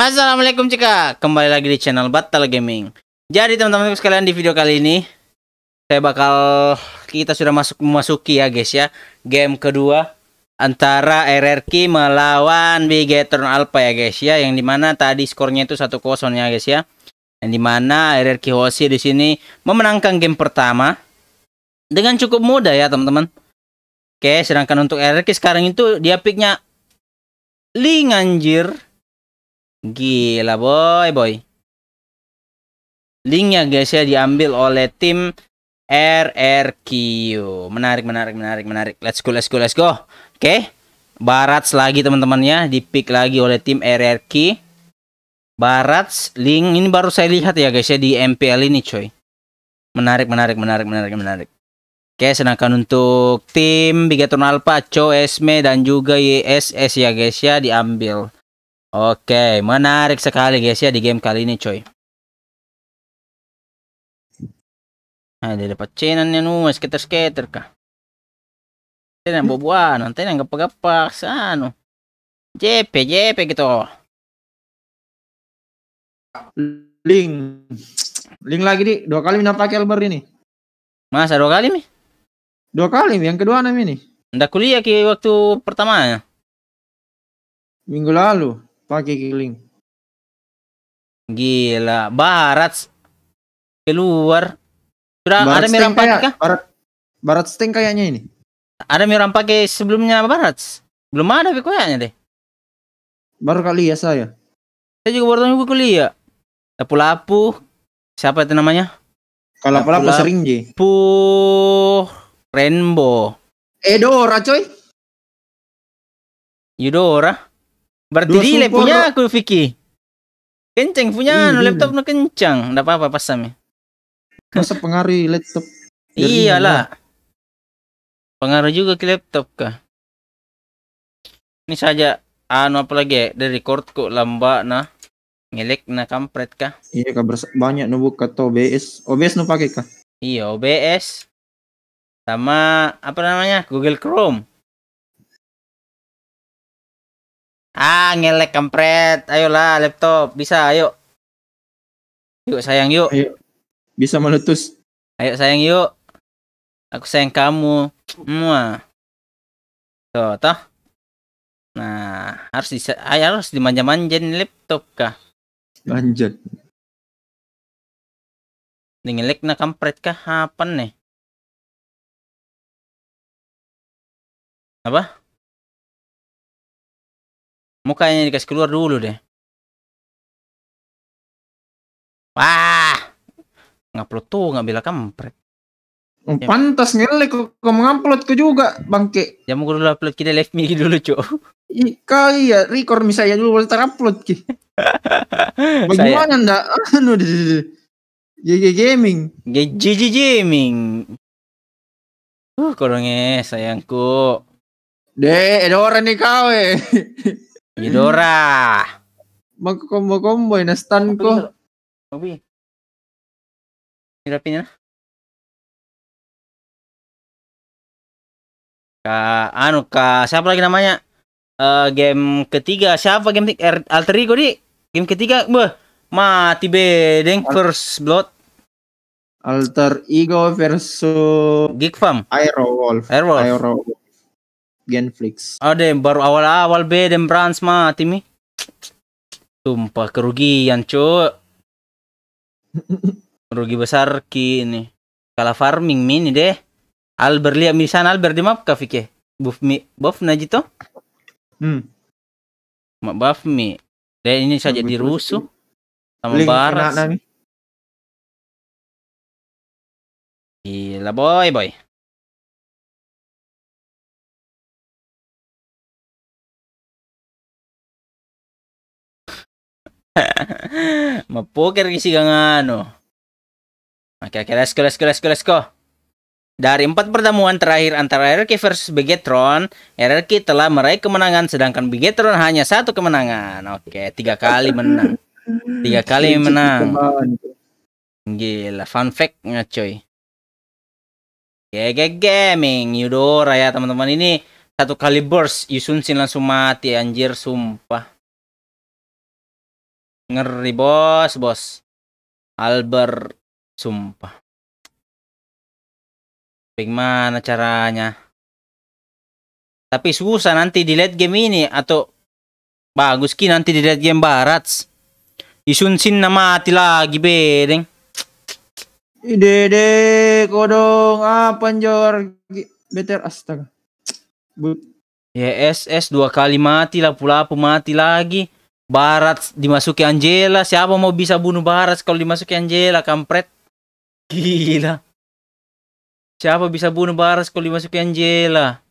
Assalamualaikum Cika, kembali lagi di channel Battle Gaming. Jadi teman-teman sekalian di video kali ini saya bakal kita sudah masuk memasuki ya guys ya game kedua antara RRQ melawan Bigetron Alpha ya guys ya yang dimana tadi skornya itu satu kosongnya ya guys ya. Yang dimana RRQ Hoshi di sini memenangkan game pertama dengan cukup mudah ya teman-teman. Oke, sedangkan untuk RRQ sekarang itu dia picknya Ling anjir Gila boy boy. Linknya guys ya diambil oleh tim RRQ. Menarik menarik menarik menarik. Let's go let's go let's go. Oke. Okay. Barats lagi teman-temannya pick lagi oleh tim RRQ. Barats link ini baru saya lihat ya guys ya di MPL ini coy. Menarik menarik menarik menarik menarik. Oke, sedangkan untuk tim Bigatron Alpha, Cho, Esme, dan juga YSS ya guys ya diambil. Oke, menarik sekali guys ya di game kali ini coy. Nah, dia dapat chainannya nu skater-skater kah. Nanti yang buah-buah, nanti yang gapak-gapak, sana. JP, JP gitu. Link. Link lagi di dua kali minta pakai Elber ini. Masa dua kali nih? Dua kali, yang kedua nih ini. Ndak kuliah ki waktu pertama ya? Minggu lalu pakai giling gila barat keluar sudah barat ada merah pakai barat barat sting kayaknya ini ada merah pakai sebelumnya barat belum ada kayaknya deh baru kali ya saya saya juga baru tahu kuliah ya. lapu-lapu siapa itu namanya kalau lapu-lapu sering ji pu rainbow edora coy Yudora Berarti Dua dia punya aku Vicky. kenceng punya Ih, iya, iya. laptop no kencang. Enggak apa-apa pasam sami Masa pengaruh laptop? Iyalah. Pengaruh juga ke laptop kah? Ini saja anu apa lagi ya? dari kok lambat nah ngelek nah kampret kah? Iya kah banyak nu buka to OBS. OBS nu pakai kah? Iya OBS sama apa namanya Google Chrome. Ah, ngelek kampret. Ayolah laptop, bisa ayo. Yuk sayang yuk. Ayo. Bisa meletus. Ayo sayang yuk. Aku sayang kamu. semua, Tuh, toh. Nah, harus bisa harus dimanja-manjain laptop kah? Manjat. ngelek na kampret kah? apa nih? Apa? mukanya dikasih keluar dulu deh. Wah. Ngupload tuh nggak bilang kampret. Oh, ya. Pantas ngelek kok mengupload ke juga bangke. Ya mau dulu upload kita live me dulu, Cok. Ika iya, record misalnya dulu boleh terupload ki. Bagaimana ndak Anu GG Gaming. GG Gaming. Uh, kurangnya sayangku. deh ada orang nih kau eh. Yudora. combo kombo stun ko. Obi. Hirapin na. Ka, anu ka, siapa lagi namanya? Uh, game ketiga, siapa game er, Alter Ego, di? Game ketiga, beh, mati bedeng, first blood. Alter Ego versus... Geek Farm? Aero Wolf. Aero Wolf. Aero Wolf. Genflix. Ada ah, yang baru awal-awal be dan Brands mah timi. Sumpah kerugian, Cuk. Rugi besar ki ini. Kalau farming mini deh. Albert lihat misalnya Albert di map kafike. Buff mi, buff najito. Gitu? Hmm. Mak buff mi. deh ini saja dirusuh sama baras. Nah, Gila boy boy. Mapoker ng si nga, ano. Okay, okay, let's go, let's go, let's go, let's go. Dari empat pertemuan terakhir antara RRQ versus Bigetron, RRQ telah meraih kemenangan, sedangkan Bigetron hanya satu kemenangan. Oke, okay, tiga kali menang. Tiga kali iya, menang. Gila, fun fact nggak coy. Gege Gaming, Yudora ya teman-teman ini satu kali burst, Yusunsin langsung mati anjir sumpah. Ngeri bos, bos. Albert, sumpah. Bagaimana caranya? Tapi susah nanti di late game ini atau bagus ki nanti di late game barat. sin nama mati lagi bedeng. Ide kodong apa njor better astaga. But. ss dua kali mati lah pula mati lagi. Barat dimasuki Angela. Siapa mau bisa bunuh Barat kalau dimasuki Angela? Kampret. Gila. Siapa bisa bunuh Barat kalau dimasuki Angela?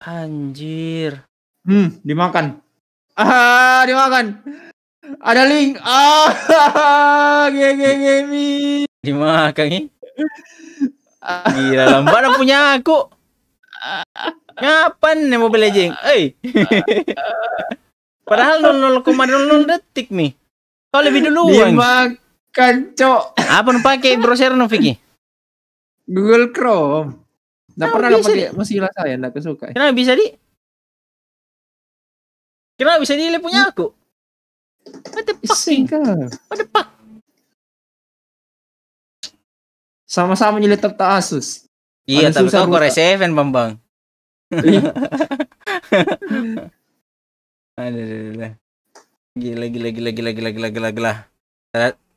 Anjir. Hmm, dimakan. Ah, dimakan. Ada link. Ah, gegegemi. Dimakan nih Gila, lambat punya aku. Ngapain nih mobil Legends? Eh. Padahal 00,00 detik nih. Kau lebih duluan. Dimakan, Cok. Apa nu pakai browser nu Vicky? Google Chrome. Enggak pernah pakai masih lah saya enggak kesuka. Kenapa bisa di? Kenapa bisa di punya aku? What the fuck? What the fuck? Sama-sama nyelit laptop Asus. Iya, Ada tapi kau kok bang Bambang. Iya. Aduh, ada Gila, gila, gila, gila, gila, gila, gila, gila.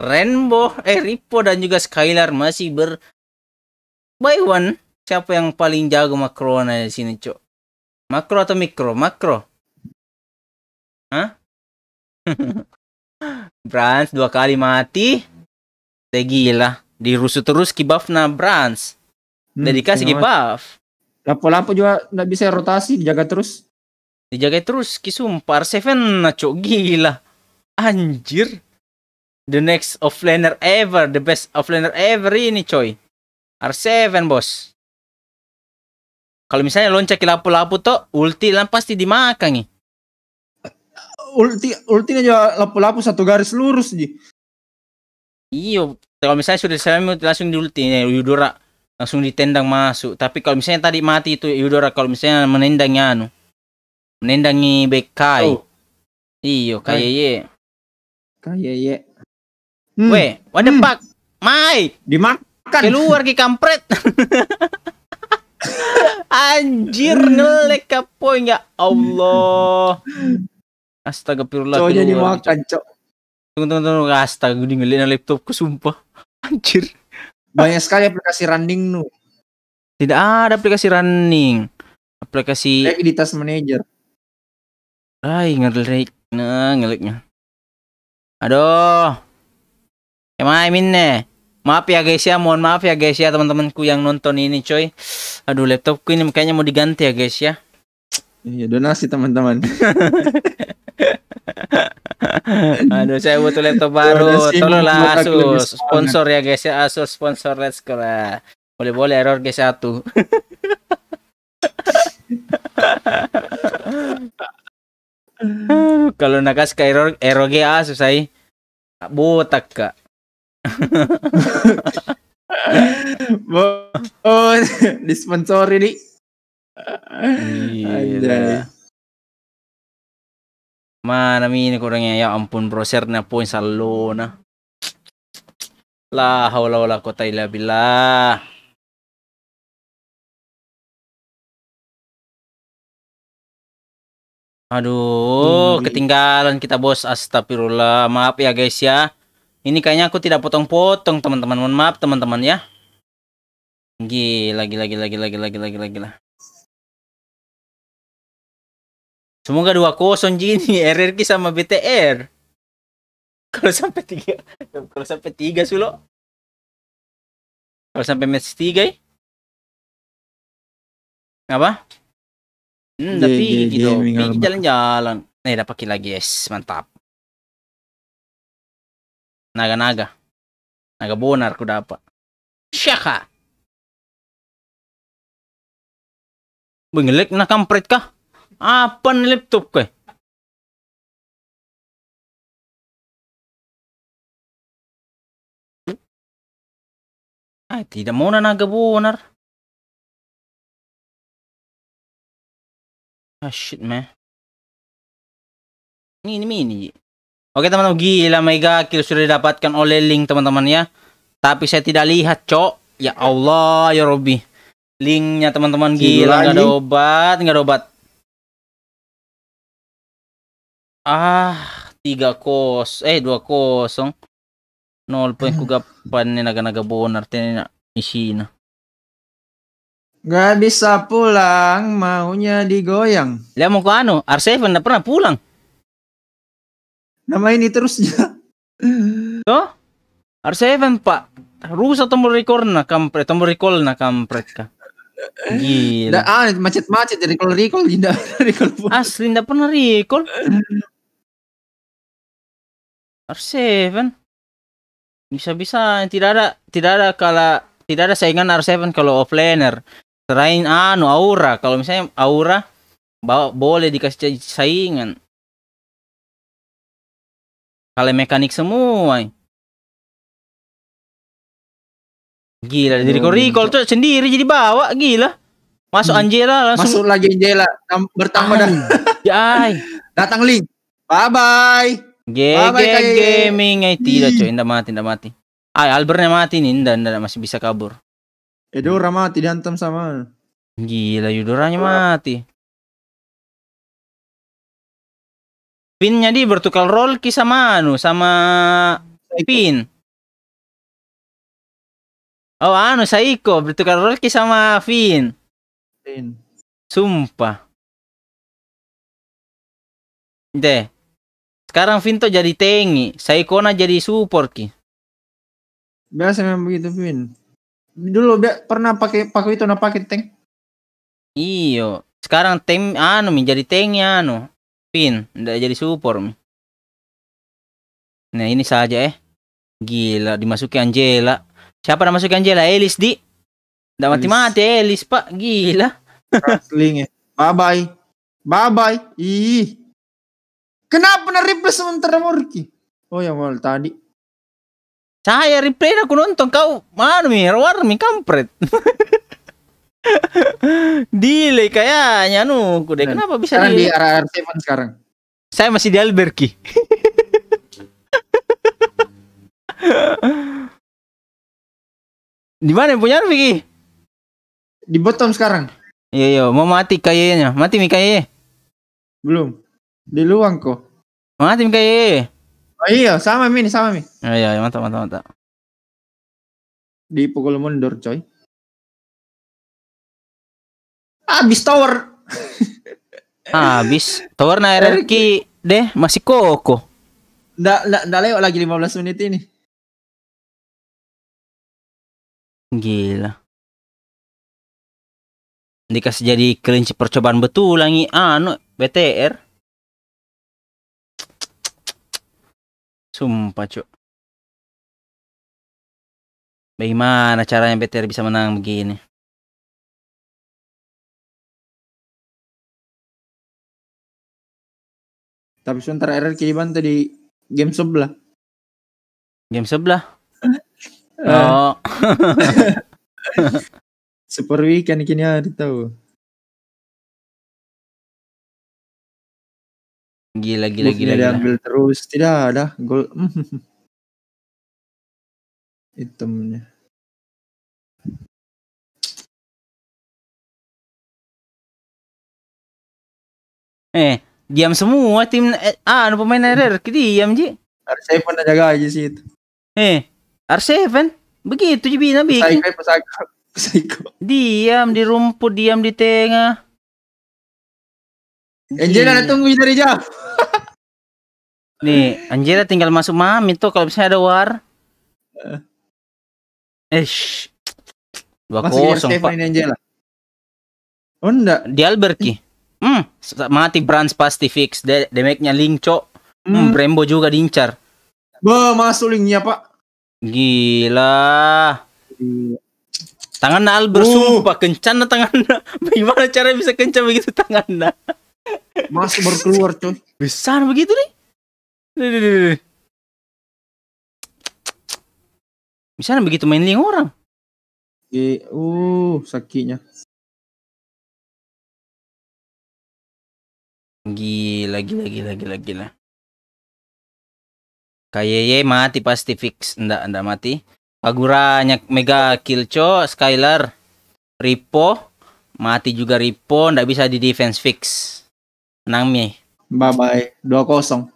Rainbow, eh Ripo dan juga Skylar masih ber by one. Siapa yang paling jago Makrona di sini, Cok? Makro atau mikro? Makro. Hah? Brans dua kali mati. Teh gila. dirusuh terus na Brans. Hmm, Dedikasi kibaf. lampu lampu juga nggak bisa rotasi, dijaga terus dijaga terus kisum par Seven naco gila anjir the next offlaner ever the best offlaner ever ini coy R7 bos kalau misalnya loncat ke lapu-lapu to ulti lan pasti dimakan nih ulti ulti juga lapu-lapu satu garis lurus ji iyo kalau misalnya sudah selesai langsung diulti ya Yudora langsung ditendang masuk tapi kalau misalnya tadi mati itu Yudora kalau misalnya menendangnya anu nenda Oh. iyo ye ye, hmm. weh what the hmm. fuck mai dimakan keluar ki kampret anjir hmm. nelek kapoy ya Allah astagfirullah jadi dimakan cok tunggu tunggu tunggu astaga gue ngelek laptopku sumpah anjir banyak sekali aplikasi running nu tidak ada aplikasi running aplikasi activitas manager Ay, ngelik. Nah, ngeliknya. Aduh. Emang I mean nih. Maaf ya guys ya, mohon maaf ya guys ya teman-temanku yang nonton ini coy. Aduh laptopku ini kayaknya mau diganti ya guys ya. Iya donasi teman-teman. Aduh saya butuh laptop baru. Tolonglah Asus sponsor ya guys ya Asus sponsor let's go lah. Boleh boleh error guys satu. Hmm. Kalau nakas ka error error ge aso sai. Botak ka. oh, disponsori nih. Iya. ada Mana ini kurangnya ya ampun browsernya poin salona. La haula wala quwata illa billah. Aduh, hmm. ketinggalan kita bos. Astagfirullah. Maaf ya guys ya. Ini kayaknya aku tidak potong-potong teman-teman. Mohon maaf teman-teman ya. Gila, lagi lagi lagi lagi lagi lagi lah Semoga dua kosong Jin gini RRQ sama BTR. Kalau sampai tiga, kalau sampai tiga sih lo Kalau sampai match tiga, ya? apa? Hmm, yeah, tapi yeah, gitu. Yeah, Bikin jalan-jalan. Nih, dapat kill lagi, yes. Mantap. Naga-naga. Naga bonar ku dapat. Syaka. Bengelek nak kampret kah? Apa laptop kah? Ay, tidak mau naga bonar. Ah, shit, man. ini. ini. Oke, teman-teman. Gila, mega kill sudah didapatkan oleh Link, teman-teman, ya. Tapi saya tidak lihat, cok. Ya Allah, ya Robby. Linknya, teman-teman. Gila, nggak ada obat. Nggak ada obat. Ah, tiga kos. Eh, dua kosong. Nol poin kugapan ni naga-naga bonar. ini na. isinya. Gak bisa pulang, maunya digoyang. dia mau ke anu, R7 gak pernah pulang. Nama ini terusnya. Tuh? R7 pak, rusak tombol record na kampret, tombol recall na kampret ka. Gila. Da, ah, macet-macet jadi recall recall tidak recall. Pun. Asli tidak pernah recall. R7 bisa-bisa tidak ada tidak ada kala tidak ada saingan R7 kalau offlaner selain anu aura kalau misalnya aura bawa boleh dikasih saingan kalian mekanik semua gila jadi oh, recall tuh sendiri jadi bawa gila masuk hmm. Angela langsung masuk lagi Angela bertambah dah Jai. datang link bye bye bye, -bye Gaming eh tidak coy, indah mati, indah mati. Ay, albernya mati nih, enggak masih bisa kabur. Yudora hmm. mati dihantam sama. Gila Yudoranya mati. Pinnya di bertukar roll sama anu sama Pin. Oh anu Saiko bertukar roll ki sama Pin. Pin. Sumpah. Deh. Sekarang Vinto jadi tengi, Saikona jadi support ki. Biasa memang begitu Vin dulu udah pernah pakai pakai itu napa pakai tank iyo sekarang tank anu mi jadi tanknya anu pin ndak jadi support nah ini saja eh gila dimasuki Angela siapa yang masuki Angela Elis di ndak mati mati Elis pak gila eh. bye bye bye bye ih kenapa nari replace sementara Murki oh ya mal tadi saya replay aku nonton kau manu mi warmi kampret. delay kayaknya nu kuda kenapa bisa sekarang di RR7 sekarang. Saya masih di Alberki. di mana punya Vicky Di bottom sekarang. Iya iya, mau mati kayaknya. Mati mi kayaknya. Belum. Di luang kok. Mati mi kayaknya. Oh iya, sama Min, sama Min. Oh, iya, iya mantap, mantap, mantap. Dipukul mundur, coy. Abis tower. Abis tower naik RRQ eh, deh, masih koko. Nggak, nggak, nggak lewat lagi 15 menit ini. Gila. Dikasih jadi kelinci percobaan betul lagi anu ah, no, BTR. Sumpah, cuk. Bagaimana caranya BTR bisa menang begini? Tapi sebentar error kiriman tadi game sebelah. Game sebelah? Eh. oh. Super weekend kini hari tahu. Gila gila Move gila. gila. ambil terus. Tidak ada gol. Hitamnya. Eh, diam semua tim eh, ah anu pemain RR diam ji. R7 nak jaga aja sih itu. Eh, R7 kan? begitu je bina bikin. Psycho, Diam di rumput, diam di tengah. Angela iya. yeah. tunggu dari jauh. Nih, Angela tinggal masuk mam itu kalau misalnya ada war. Eh, eh dua kosong pak. Angela. Oh enggak. Di Alberki. ki. Hmm, mati Brands pasti fix. De damage Link, cok. Hmm, hmm. Brembo juga diincar. Wah, masuk linknya, Pak. Gila. Iya. Tangan Albert uh. sumpah kencan tangan. Bagaimana cara bisa kencang begitu tangan? Masuk baru keluar coy. Besar begitu nih. Bisa begitu main link orang. Oke, uh, sakitnya. Gila, gila, gila, gila, gila. kayaknya mati pasti fix. Ndak, ndak mati. Aguranya mega kill co, Skylar, Ripo, mati juga Ripo, Nggak bisa di defense fix. Nangmi. Bye bye. Dua kosong.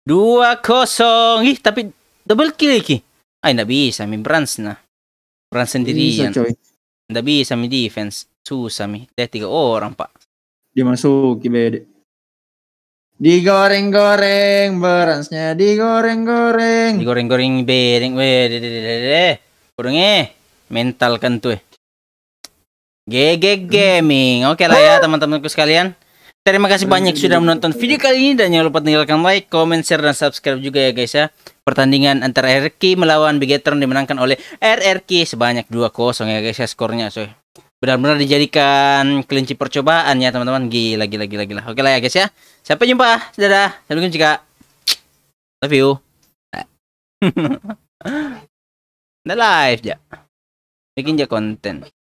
Dua kosong. Ih tapi double kill iki. Ay nggak bisa. brands Brans na. Brans sendirian. Bisa, coy. Nggak bisa defense. Susah mi. Dia tiga orang pak. Dimasuki bede. Digoreng-goreng beransnya digoreng-goreng. Digoreng-goreng bedeng weh. Kurang eh mental kan tuh. GG Gaming. Oke okay lah ya teman-temanku sekalian. Terima kasih banyak sudah menonton video kali ini dan jangan lupa tinggalkan like, comment, share dan subscribe juga ya guys ya. Pertandingan antara RRQ melawan Bigetron dimenangkan oleh RRQ sebanyak 2-0 ya guys ya skornya So, Benar-benar dijadikan kelinci percobaan ya teman-teman. Gila gila gila gila. Oke lah ya guys ya. Sampai jumpa. Dadah. Assalamualaikum juga. Love you. Nah live ya. Bikin ya konten.